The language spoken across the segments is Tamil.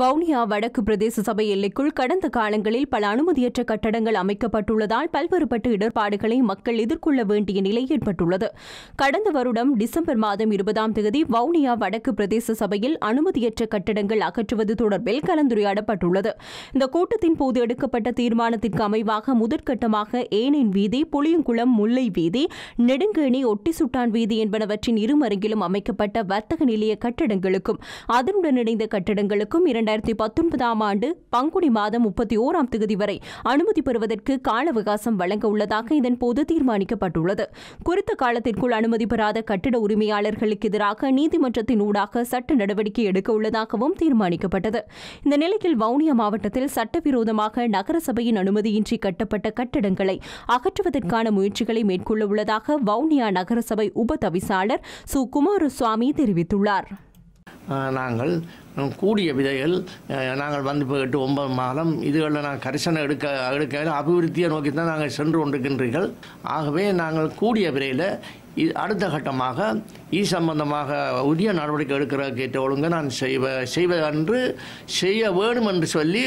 வவுனியா வடக்கு பிரதேச சபை எல்லைக்குள் கடந்த காலங்களில் பல அனுமதியற்ற கட்டடங்கள் அமைக்கப்பட்டுள்ளதால் பல்வேறுபட்ட இடர்பாடுகளை மக்கள் எதிர்கொள்ள வேண்டிய நிலை ஏற்பட்டுள்ளது கடந்த வருடம் டிசம்பர் மாதம் இருபதாம் தேதி வவுனியா வடக்கு பிரதேச சபையில் அனுமதியற்ற கட்டடங்கள் அகற்றுவது தொடர்பில் கலந்துரையாடப்பட்டுள்ளது இந்த கூட்டத்தின் போது எடுக்கப்பட்ட தீர்மானத்திற்கு அமைவாக முதற்கட்டமாக ஏனின் வீதி புளியங்குளம் முல்லை வீதி நெடுங்கேணி ஒட்டி சுட்டான் வீதி என்பனவற்றின் இருமருங்கிலும் அமைக்கப்பட்ட வர்த்தக நிலைய கட்டடங்களுக்கும் அதனுடன் இணைந்த கட்டடங்களுக்கும் இரண்டு இரண்டாயிரத்தி பத்தொன்பதாம் ஆண்டு பங்குனி மாதம் முப்பத்தி ஓராம் தொகுதி வரை அனுமதி பெறுவதற்கு கால அவகாசம் வழங்க உள்ளதாக இதன்போது தீர்மானிக்கப்பட்டுள்ளது குறித்த காலத்திற்குள் அனுமதி பெறாத கட்டிட உரிமையாளர்களுக்கு எதிராக நீதிமன்றத்தின் ஊடாக சட்ட நடவடிக்கை எடுக்க உள்ளதாகவும் தீர்மானிக்கப்பட்டது இந்த நிலையில் வவுனியா மாவட்டத்தில் சட்டவிரோதமாக நகரசபையின் அனுமதியின்றி கட்டப்பட்ட கட்டடங்களை அகற்றுவதற்கான முயற்சிகளை மேற்கொள்ள உள்ளதாக வவுனியா நகரசபை உப தவிசாளர் சு குமாரசுவாமி தெரிவித்துள்ளார் நாங்கள் கூடிய விதைகள் நாங்கள் வந்து இப்போ எட்டு ஒன்பது மாதம் இதுகளில் நாங்கள் கரிசனை எடுக்க எடுக்க அபிவிருத்தியை நோக்கி தான் நாங்கள் சென்று கொண்டிருக்கின்றீர்கள் ஆகவே நாங்கள் கூடிய விரையில் இது அடுத்த கட்டமாக இது சம்பந்தமாக உரிய நடவடிக்கை எடுக்கிற கேட்ட ஒழுங்கு நான் செய்வ செய்வதன்று செய்ய வேண்டும் என்று சொல்லி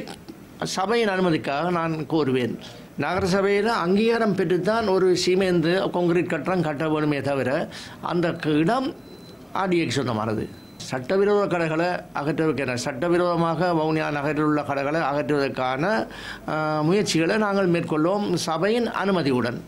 சபையின் அனுமதிக்காக நான் கோருவேன் நகரசபையில் அங்கீகாரம் பெற்றுத்தான் ஒரு சீமேந்து கொங்கிரீட் கட்டடம் கட்ட வேணுமே தவிர அந்த இடம் ஆர்டிஎக்கு சொந்தமானது சட்டவிரோத கடைகளை அகற்றுவதற்கான சட்டவிரோதமாக வவுனியா நகரில் உள்ள கடைகளை அகற்றுவதற்கான முயற்சிகளை நாங்கள் மேற்கொள்வோம் சபையின் அனுமதியுடன்